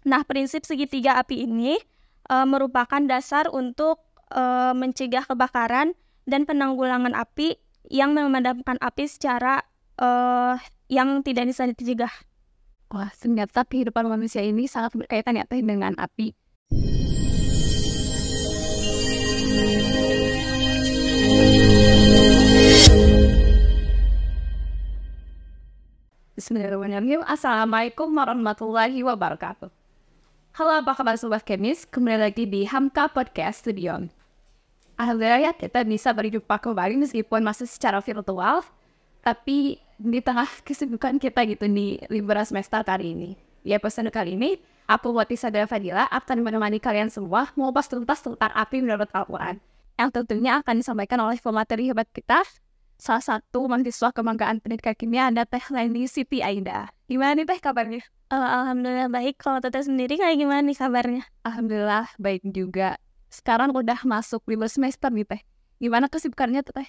Nah, prinsip segitiga api ini e, merupakan dasar untuk e, mencegah kebakaran dan penanggulangan api yang memadamkan api secara e, yang tidak bisa dicegah. Wah, ternyata kehidupan manusia ini sangat berkaitan ya dengan api. Bismillahirrahmanirrahim. Assalamualaikum warahmatullahi wabarakatuh. Halo apa kabar Sobat Kemis, kembali lagi di Hamka Podcast Studio. Alhamdulillah ya kita bisa berjumpa kembali meskipun masih secara virtual, tapi di tengah kesibukan kita gitu di liburan semester kali ini. Ya pesan kali ini, aku buat dan Fadila akan menemani kalian semua mengupas tuntas tentang api menurut Al-Quran, yang tentunya akan disampaikan oleh pemateri hebat kita, salah satu mahasiswa kebanggaan pendidikan kimia ada Teh Leni Siti Aida. Gimana nih Teh kabarnya? Oh, Alhamdulillah baik. Kalau Teteh sendiri kayak gimana nih kabarnya? Alhamdulillah baik juga. Sekarang udah masuk libur semester nih Teh. Gimana kesibukannya Teteh?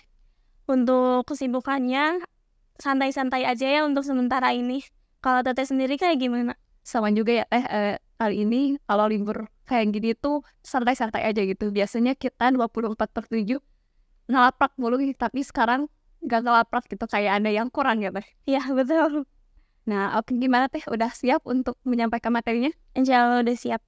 Untuk kesibukannya santai-santai aja ya untuk sementara ini. Kalau Teteh sendiri kayak gimana? Sama juga ya Teh. Eh, kali ini kalau libur kayak gini tuh santai-santai aja gitu. Biasanya kita 24 per 7 ngelapak mulu tapi sekarang nggak ngelaprak gitu kayak ada yang kurang gitu iya betul nah oke gimana teh udah siap untuk menyampaikan materinya insya Allah udah siap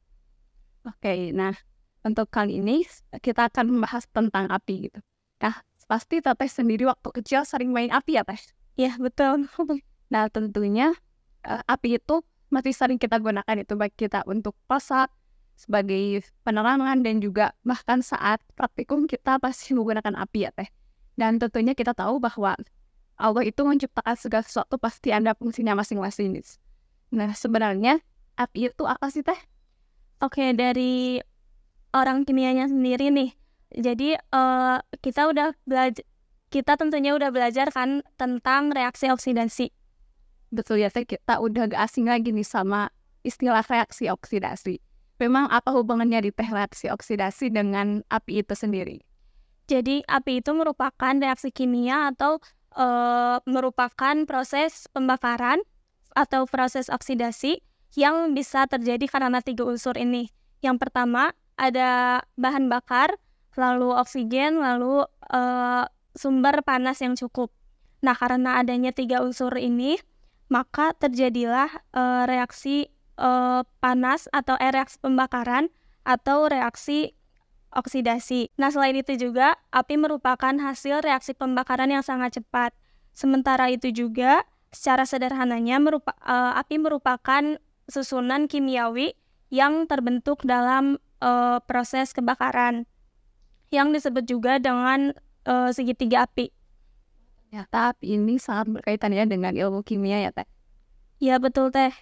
oke nah untuk kali ini kita akan membahas tentang api gitu nah pasti teteh sendiri waktu kecil sering main api ya teh iya betul nah tentunya uh, api itu masih sering kita gunakan itu baik kita untuk pasak sebagai penerangan dan juga bahkan saat praktikum kita pasti menggunakan api ya teh dan tentunya kita tahu bahwa Allah itu menciptakan segala sesuatu pasti ada fungsinya masing-masing. Nah, sebenarnya api itu apa sih teh? Oke, dari orang kimianya sendiri nih. Jadi uh, kita udah belajar kita tentunya udah belajar kan tentang reaksi oksidasi. Betul ya, teh kita udah gak asing lagi nih sama istilah reaksi oksidasi. Memang apa hubungannya di teh reaksi oksidasi dengan api itu sendiri? Jadi api itu merupakan reaksi kimia atau e, merupakan proses pembakaran atau proses oksidasi yang bisa terjadi karena tiga unsur ini. Yang pertama ada bahan bakar, lalu oksigen, lalu e, sumber panas yang cukup. Nah, karena adanya tiga unsur ini, maka terjadilah e, reaksi e, panas atau e, reaksi pembakaran atau reaksi oksidasi. Nah, selain itu juga, api merupakan hasil reaksi pembakaran yang sangat cepat. Sementara itu juga, secara sederhananya merupa, uh, api merupakan susunan kimiawi yang terbentuk dalam uh, proses kebakaran yang disebut juga dengan uh, segitiga api. Ya, tapi ini sangat berkaitan ya dengan ilmu kimia ya Teh. Ya betul Teh.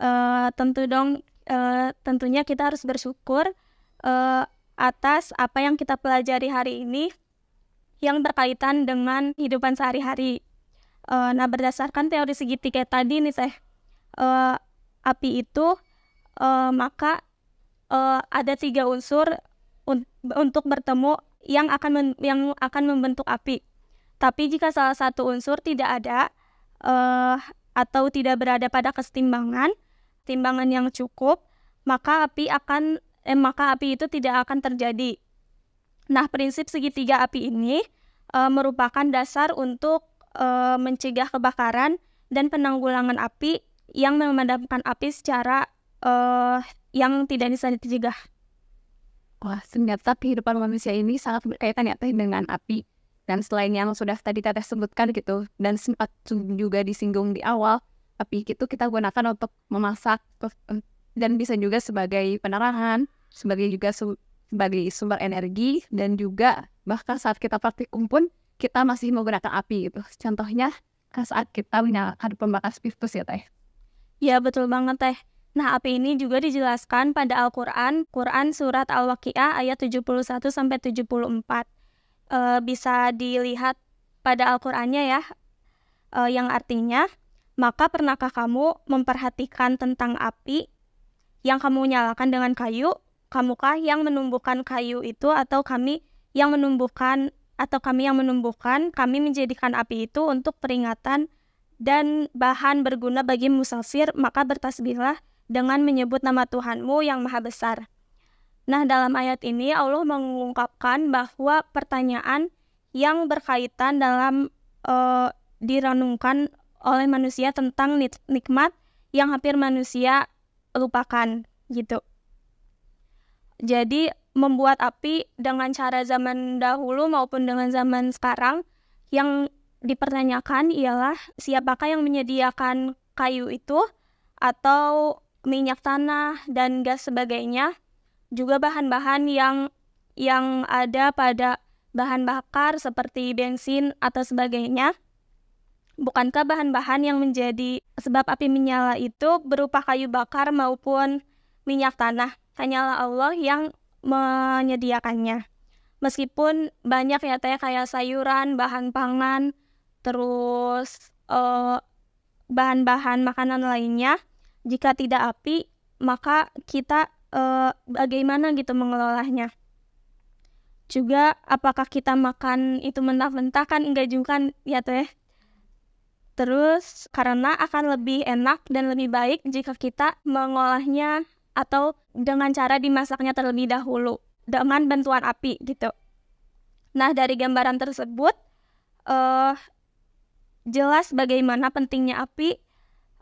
Uh, tentu dong, uh, tentunya kita harus bersyukur uh, atas apa yang kita pelajari hari ini yang berkaitan dengan kehidupan sehari-hari. Uh, nah, berdasarkan teori segitiga tadi nih, Teh, uh, api itu uh, maka uh, ada tiga unsur un untuk bertemu yang akan yang akan membentuk api. Tapi jika salah satu unsur tidak ada uh, atau tidak berada pada kesetimbangan, timbangan yang cukup, maka api akan eh, maka api itu tidak akan terjadi. Nah, prinsip segitiga api ini e, merupakan dasar untuk e, mencegah kebakaran dan penanggulangan api yang memadamkan api secara eh, yang tidak bisa dicegah. Wah, ternyata kehidupan manusia ini sangat berkaitan ya dengan api. Dan selain yang sudah tadi kita sebutkan gitu, dan sempat juga disinggung di awal, api itu kita gunakan untuk memasak dan bisa juga sebagai penerangan, sebagai juga sebagai sumber energi dan juga bahkan saat kita praktikum pun kita masih menggunakan api gitu. Contohnya saat kita menyalakan pembakar spiritus ya teh. Ya betul banget teh. Nah, api ini juga dijelaskan pada Al-Qur'an, Quran surat Al-Waqiah ayat 71 sampai 74. E, bisa dilihat pada Al-Qur'annya ya. E, yang artinya, maka pernahkah kamu memperhatikan tentang api yang kamu nyalakan dengan kayu kamukah yang menumbuhkan kayu itu atau kami yang menumbuhkan atau kami yang menumbuhkan kami menjadikan api itu untuk peringatan dan bahan berguna bagi musafir maka bertasbihlah dengan menyebut nama Tuhanmu yang maha besar. Nah, dalam ayat ini Allah mengungkapkan bahwa pertanyaan yang berkaitan dalam e, direnungkan oleh manusia tentang nikmat yang hampir manusia lupakan gitu. Jadi membuat api dengan cara zaman dahulu maupun dengan zaman sekarang yang dipertanyakan ialah siapakah yang menyediakan kayu itu atau minyak tanah dan gas sebagainya juga bahan-bahan yang yang ada pada bahan bakar seperti bensin atau sebagainya bukankah bahan-bahan yang menjadi sebab api menyala itu berupa kayu bakar maupun minyak tanah hanyalah Allah yang menyediakannya. Meskipun banyak ya teh kayak sayuran, bahan pangan, terus bahan eh, bahan-bahan makanan lainnya, jika tidak api maka kita uh, bagaimana gitu mengelolanya. Juga apakah kita makan itu mentah-mentah kan enggak juga kan ya teh. Terus karena akan lebih enak dan lebih baik jika kita mengolahnya atau dengan cara dimasaknya terlebih dahulu dengan bantuan api gitu. Nah dari gambaran tersebut uh, jelas bagaimana pentingnya api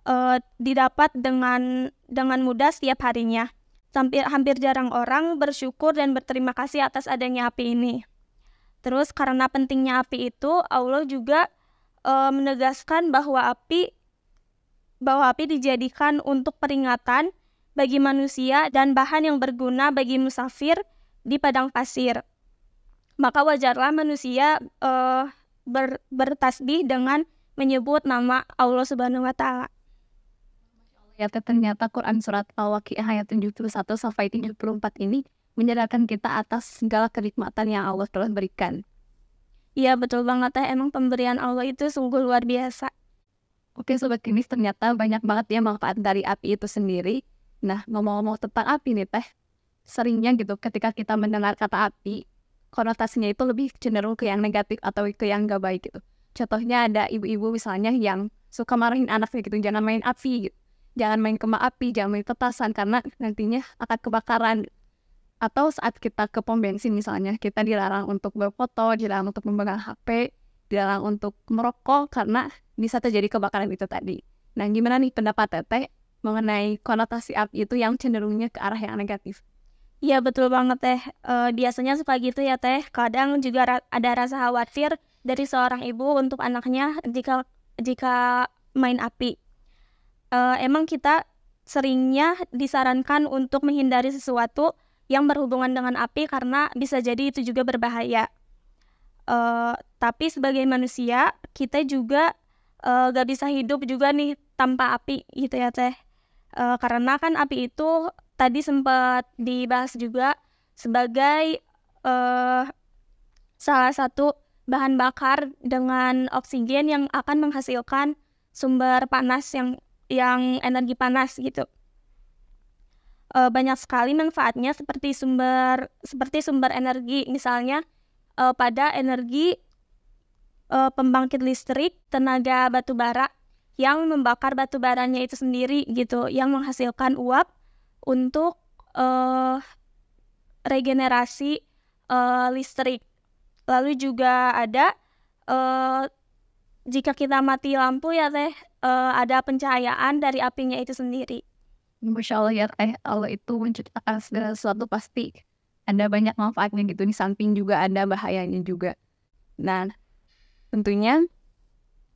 uh, didapat dengan dengan mudah setiap harinya. Hampir, hampir jarang orang bersyukur dan berterima kasih atas adanya api ini. Terus karena pentingnya api itu Allah juga uh, menegaskan bahwa api bahwa api dijadikan untuk peringatan bagi manusia dan bahan yang berguna bagi musafir di padang pasir. Maka wajarlah manusia uh, ber, bertasbih dengan menyebut nama Allah Subhanahu wa taala. Ya, ternyata Quran surat Al-Waqiah ayat 71 sampai 74 ini menyadarkan kita atas segala kenikmatan yang Allah telah berikan. Iya betul banget teh, emang pemberian Allah itu sungguh luar biasa. Oke sobat kini ternyata banyak banget ya manfaat dari api itu sendiri Nah, ngomong-ngomong tentang api nih Teh, seringnya gitu ketika kita mendengar kata api, konotasinya itu lebih cenderung ke yang negatif atau ke yang gak baik gitu. Contohnya ada ibu-ibu misalnya yang suka marahin anaknya gitu, jangan main api gitu. Jangan main kema api, jangan main petasan karena nantinya akan kebakaran. Atau saat kita ke pom bensin misalnya, kita dilarang untuk berfoto, dilarang untuk memegang HP, dilarang untuk merokok karena bisa terjadi kebakaran itu tadi. Nah, gimana nih pendapat Teteh mengenai konotasi up itu yang cenderungnya ke arah yang negatif. Iya betul banget teh. E, biasanya suka gitu ya teh. Kadang juga ra ada rasa khawatir dari seorang ibu untuk anaknya jika jika main api. E, emang kita seringnya disarankan untuk menghindari sesuatu yang berhubungan dengan api karena bisa jadi itu juga berbahaya. E, tapi sebagai manusia kita juga e, gak bisa hidup juga nih tanpa api gitu ya teh uh, karena kan api itu tadi sempat dibahas juga sebagai uh, salah satu bahan bakar dengan oksigen yang akan menghasilkan sumber panas yang yang energi panas gitu e, banyak sekali manfaatnya seperti sumber seperti sumber energi misalnya e, pada energi e, pembangkit listrik tenaga batu bara yang membakar batu baranya itu sendiri gitu, yang menghasilkan uap untuk uh, regenerasi uh, listrik. Lalu juga ada uh, jika kita mati lampu ya teh uh, ada pencahayaan dari apinya itu sendiri. Masya Allah ya teh, Allah itu menciptakan segala sesuatu pasti ada banyak manfaatnya gitu. Di samping juga ada bahayanya juga. Nah, tentunya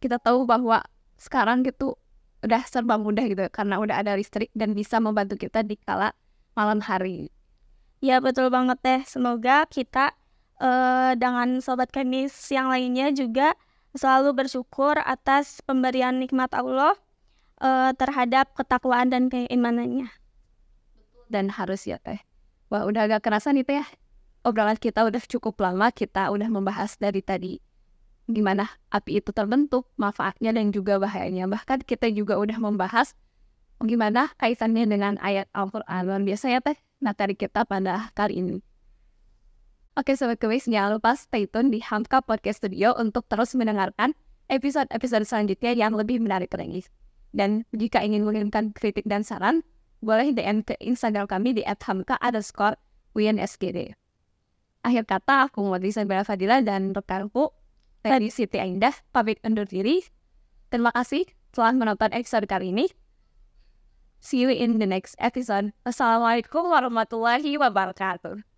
kita tahu bahwa sekarang gitu udah serba mudah gitu karena udah ada listrik dan bisa membantu kita di kala malam hari. Ya betul banget teh. Semoga kita uh, dengan sobat kemis yang lainnya juga selalu bersyukur atas pemberian nikmat Allah uh, terhadap ketakwaan dan keimanannya. Dan harus ya teh. Wah udah agak kerasa nih teh ya. Obrolan kita udah cukup lama, kita udah membahas dari tadi gimana api itu terbentuk, manfaatnya dan juga bahayanya. Bahkan kita juga udah membahas gimana kaitannya dengan ayat Al-Quran. Luar biasa ya teh materi kita pada kali ini. Oke sobat Kewis, jangan lupa stay tune di Hamka Podcast Studio untuk terus mendengarkan episode-episode selanjutnya yang lebih menarik lagi. Dan jika ingin mengirimkan kritik dan saran, boleh DM ke Instagram kami di @hamka underscore Akhir kata, aku mau Sabila Fadila dan rekanku dari Siti Aindah, pamit undur diri. Terima kasih telah menonton episode kali ini. See you in the next episode. Assalamualaikum warahmatullahi wabarakatuh.